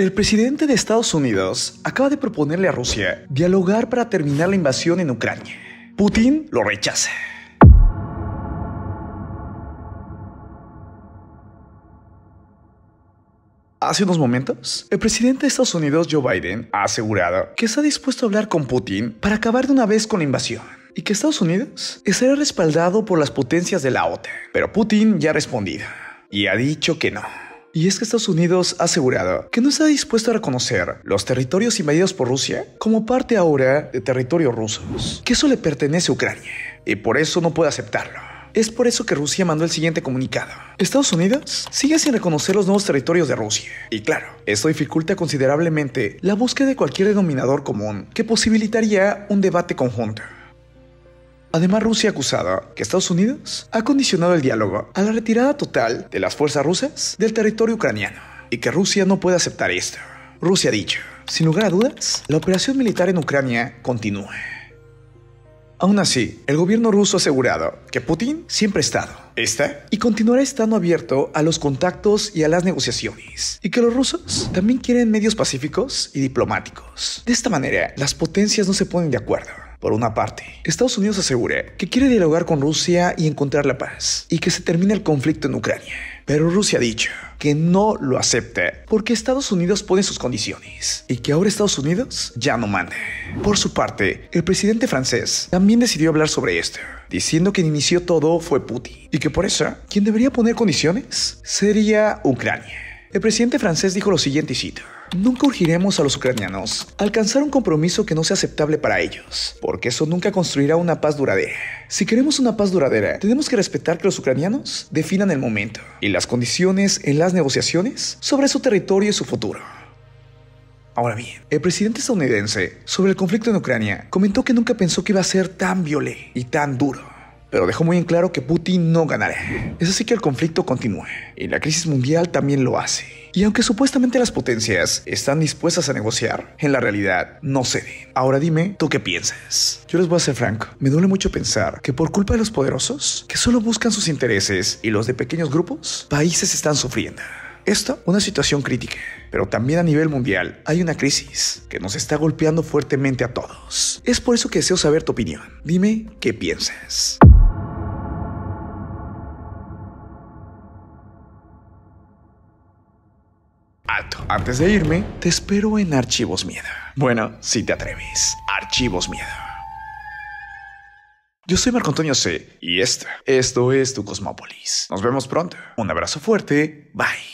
El presidente de Estados Unidos acaba de proponerle a Rusia dialogar para terminar la invasión en Ucrania. Putin lo rechaza. Hace unos momentos, el presidente de Estados Unidos, Joe Biden, ha asegurado que está dispuesto a hablar con Putin para acabar de una vez con la invasión y que Estados Unidos estará respaldado por las potencias de la OTAN. Pero Putin ya ha respondido y ha dicho que no. Y es que Estados Unidos ha asegurado que no está dispuesto a reconocer los territorios invadidos por Rusia como parte ahora de territorios rusos, que eso le pertenece a Ucrania, y por eso no puede aceptarlo. Es por eso que Rusia mandó el siguiente comunicado. Estados Unidos sigue sin reconocer los nuevos territorios de Rusia. Y claro, esto dificulta considerablemente la búsqueda de cualquier denominador común que posibilitaría un debate conjunto. Además, Rusia ha acusado que Estados Unidos ha condicionado el diálogo a la retirada total de las fuerzas rusas del territorio ucraniano y que Rusia no puede aceptar esto. Rusia ha dicho, sin lugar a dudas, la operación militar en Ucrania continúa. Aún así, el gobierno ruso ha asegurado que Putin siempre ha estado, está y continuará estando abierto a los contactos y a las negociaciones, y que los rusos también quieren medios pacíficos y diplomáticos. De esta manera, las potencias no se ponen de acuerdo por una parte. Estados Unidos asegura que quiere dialogar con Rusia y encontrar la paz y que se termine el conflicto en Ucrania. Pero Rusia ha dicho que no lo acepta porque Estados Unidos pone sus condiciones y que ahora Estados Unidos ya no manda. Por su parte, el presidente francés también decidió hablar sobre esto, diciendo que inició todo fue Putin y que por eso quien debería poner condiciones sería Ucrania. El presidente francés dijo lo siguiente y cito. Nunca urgiremos a los ucranianos alcanzar un compromiso que no sea aceptable para ellos, porque eso nunca construirá una paz duradera. Si queremos una paz duradera, tenemos que respetar que los ucranianos definan el momento y las condiciones en las negociaciones sobre su territorio y su futuro. Ahora bien, el presidente estadounidense sobre el conflicto en Ucrania comentó que nunca pensó que iba a ser tan violento y tan duro pero dejó muy en claro que Putin no ganará. Es así que el conflicto continúa, y la crisis mundial también lo hace. Y aunque supuestamente las potencias están dispuestas a negociar, en la realidad no ceden. Ahora dime, ¿tú qué piensas? Yo les voy a ser franco, me duele mucho pensar que por culpa de los poderosos, que solo buscan sus intereses y los de pequeños grupos, países están sufriendo. Esta, una situación crítica, pero también a nivel mundial hay una crisis que nos está golpeando fuertemente a todos. Es por eso que deseo saber tu opinión. Dime qué piensas. Alto. Antes de irme, te espero en Archivos Miedo. Bueno, si te atreves. Archivos Miedo. Yo soy Marco Antonio C. Y esto, esto es tu Cosmópolis. Nos vemos pronto. Un abrazo fuerte. Bye.